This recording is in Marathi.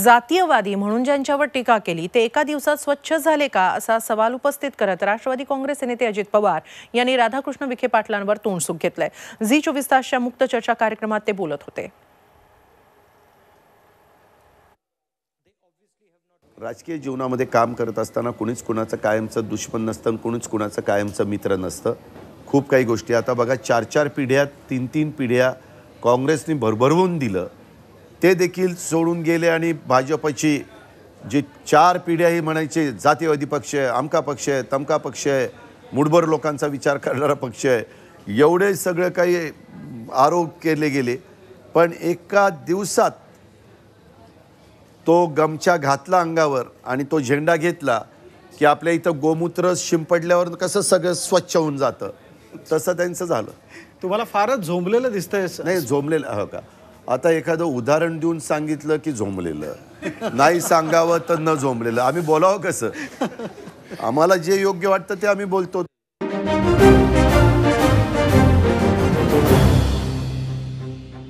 जातीयवादी म्हणून ज्यांच्यावर टीका केली ते एका दिवसात स्वच्छ झाले का असा सवाल उपस्थित करत राष्ट्रवादी काँग्रेसचे नेते अजित पवार यांनी राधाकृष्ण विखे पाटलांवर तोंडसुख घेतलंय झी चोवीस तासच्या मुक्त चर्चा कार्यक्रमात ते बोलत होते राजकीय जीवनामध्ये काम करत असताना कुणीच कुणाचं कायमचं दुश्मन नसतं कुणीच कुणाचं कायमचं मित्र नसतं खूप काही गोष्टी आता बघा चार चार पिढ्या तीन तीन पिढ्या काँग्रेसने भरभरवून दिलं ते देखील सोडून गेले आणि भाजपची जी चार ही म्हणायचे जातीवादी पक्ष आहे आमका पक्ष आहे तमका पक्ष आहे मुठभर लोकांचा विचार करणारा पक्ष आहे एवढे सगळं काही आरोप केले गेले पण एका दिवसात तो गमछा घातला अंगावर आणि तो झेंडा घेतला की आपल्या इथं गोमूत्र शिंपडल्यावर कसं सगळं स्वच्छ होऊन जातं तसं त्यांचं झालं तुम्हाला फारच झोंबलेलं दिसतंय नाही झोंबलेलं हो का आता एखादं उदाहरण देऊन सांगितलं की झोंबलेलं नाही सांगावं तर न झोंबलेलं आम्ही बोलावं कसं आम्हाला जे योग्य वाटतं ते आम्ही बोलतो